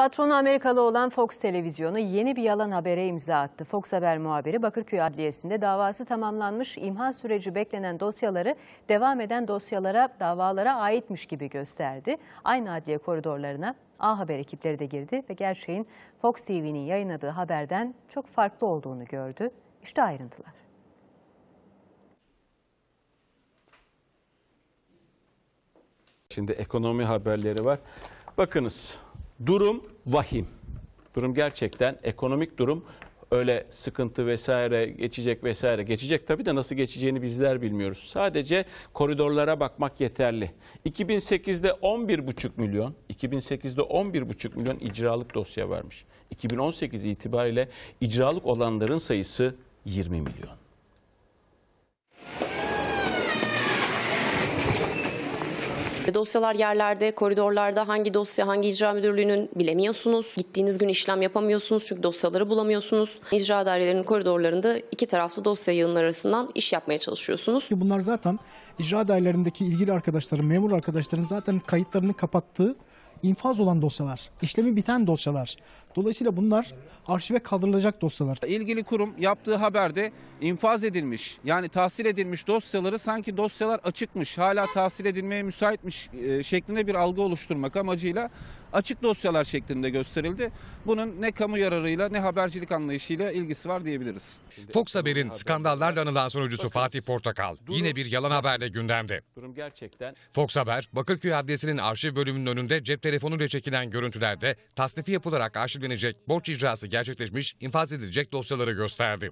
Patronu Amerikalı olan Fox Televizyonu yeni bir yalan habere imza attı. Fox Haber muhabiri Bakırköy Adliyesi'nde davası tamamlanmış, imha süreci beklenen dosyaları devam eden dosyalara, davalara aitmiş gibi gösterdi. Aynı adliye koridorlarına A Haber ekipleri de girdi ve gerçeğin Fox TV'nin yayınladığı haberden çok farklı olduğunu gördü. İşte ayrıntılar. Şimdi ekonomi haberleri var. Bakınız durum vahim. Durum gerçekten ekonomik durum öyle sıkıntı vesaire geçecek vesaire geçecek tabii de nasıl geçeceğini bizler bilmiyoruz. Sadece koridorlara bakmak yeterli. 2008'de 11,5 milyon, 2008'de 11,5 milyon icralık dosya varmış. 2018 itibariyle icralık olanların sayısı 20 milyon. E, dosyalar yerlerde, koridorlarda hangi dosya hangi icra müdürlüğünün bilemiyorsunuz. Gittiğiniz gün işlem yapamıyorsunuz çünkü dosyaları bulamıyorsunuz. İcra dairelerinin koridorlarında iki taraflı dosya yığınları arasından iş yapmaya çalışıyorsunuz. Bunlar zaten icra dairelerindeki ilgili arkadaşların, memur arkadaşların zaten kayıtlarını kapattığı infaz olan dosyalar, işlemi biten dosyalar. Dolayısıyla bunlar arşive kaldırılacak dosyalar. İlgili kurum yaptığı haberde infaz edilmiş yani tahsil edilmiş dosyaları sanki dosyalar açıkmış hala tahsil edilmeye müsaitmiş e, şeklinde bir algı oluşturmak amacıyla açık dosyalar şeklinde gösterildi. Bunun ne kamu yararıyla ne habercilik anlayışıyla ilgisi var diyebiliriz. Fox Haber'in skandallarla anılan sunucusu Fatih Portakal yine bir yalan haberle gündemde. Durum gerçekten. Fox Haber, Bakırköy Adliyesi'nin arşiv bölümünün önünde cep telefonuyla çekilen görüntülerde tasnifi yapılarak arşivlenecek, borç icrası gerçekleşmiş, infaz edilecek dosyaları gösterdi.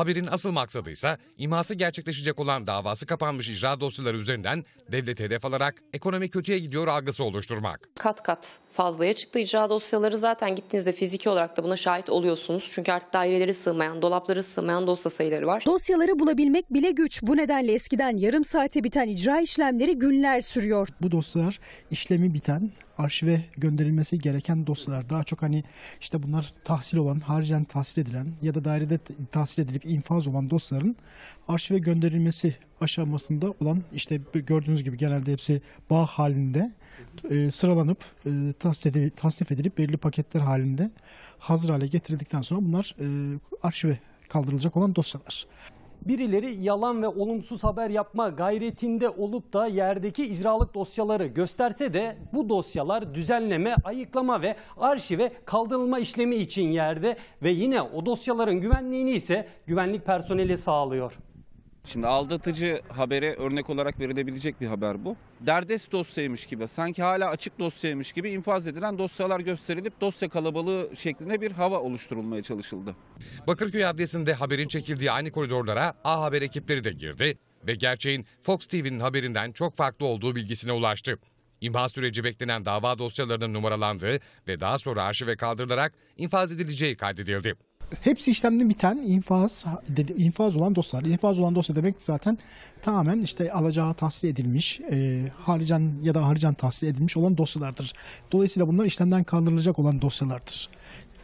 Haberin asıl maksadı ise iması gerçekleşecek olan davası kapanmış icra dosyaları üzerinden devleti hedef alarak ekonomi kötüye gidiyor algısı oluşturmak. Kat kat fazlaya çıktı icra dosyaları zaten gittiğinizde fiziki olarak da buna şahit oluyorsunuz. Çünkü artık daireleri sığmayan, dolapları sığmayan dosya sayıları var. Dosyaları bulabilmek bile güç. Bu nedenle eskiden yarım saate biten icra işlemleri günler sürüyor. Bu dosyalar işlemi biten, arşive gönderilmesi gereken dosyalar. Daha çok hani işte bunlar tahsil olan, harcen tahsil edilen ya da dairede tahsil edilip infaz olan dosyaların arşive gönderilmesi aşamasında olan işte gördüğünüz gibi genelde hepsi bağ halinde e, sıralanıp e, tasnif, edilip, tasnif edilip belirli paketler halinde hazır hale getirildikten sonra bunlar e, arşive kaldırılacak olan dosyalar birileri yalan ve olumsuz haber yapma gayretinde olup da yerdeki icralık dosyaları gösterse de bu dosyalar düzenleme, ayıklama ve arşive kaldırılma işlemi için yerde ve yine o dosyaların güvenliğini ise güvenlik personeli sağlıyor. Şimdi aldatıcı habere örnek olarak verilebilecek bir haber bu. Derdest dosyaymış gibi, sanki hala açık dosyaymış gibi infaz edilen dosyalar gösterilip dosya kalabalığı şeklinde bir hava oluşturulmaya çalışıldı. Bakırköy adliyesinde haberin çekildiği aynı koridorlara A Haber ekipleri de girdi ve gerçeğin Fox TV'nin haberinden çok farklı olduğu bilgisine ulaştı. İmha süreci beklenen dava dosyalarının numaralandığı ve daha sonra arşive kaldırılarak infaz edileceği kaydedildi hepsi işlemde biten infaz dedi, infaz olan dosyalar. İnfaz olan dosya demek zaten tamamen işte alacağı tahsil edilmiş, e, harcan ya da harcan tahsil edilmiş olan dosyalardır. Dolayısıyla bunlar işlemden kaldırılacak olan dosyalardır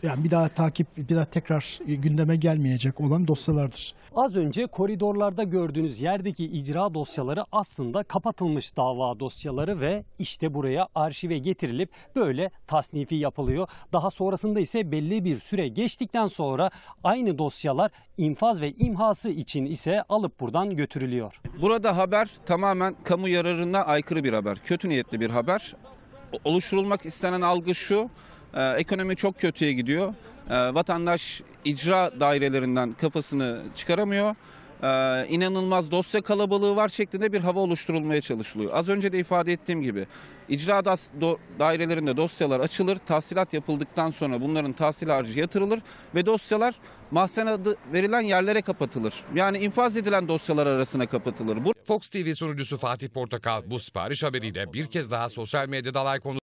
yani bir daha takip, bir daha tekrar gündeme gelmeyecek olan dosyalardır. Az önce koridorlarda gördüğünüz yerdeki icra dosyaları aslında kapatılmış dava dosyaları ve işte buraya arşive getirilip böyle tasnifi yapılıyor. Daha sonrasında ise belli bir süre geçtikten sonra aynı dosyalar infaz ve imhası için ise alıp buradan götürülüyor. Burada haber tamamen kamu yararına aykırı bir haber. Kötü niyetli bir haber. Oluşturulmak istenen algı şu. Ee, ekonomi çok kötüye gidiyor. Ee, vatandaş icra dairelerinden kafasını çıkaramıyor. Ee, inanılmaz dosya kalabalığı var şeklinde bir hava oluşturulmaya çalışılıyor. Az önce de ifade ettiğim gibi icra dairelerinde dosyalar açılır, tahsilat yapıldıktan sonra bunların tahsil harcı yatırılır ve dosyalar mahzen adı verilen yerlere kapatılır. Yani infaz edilen dosyalar arasına kapatılır. Bu... Fox TV sunucusu Fatih Portakal bu sipariş haberiyle bir kez daha sosyal medyada like konu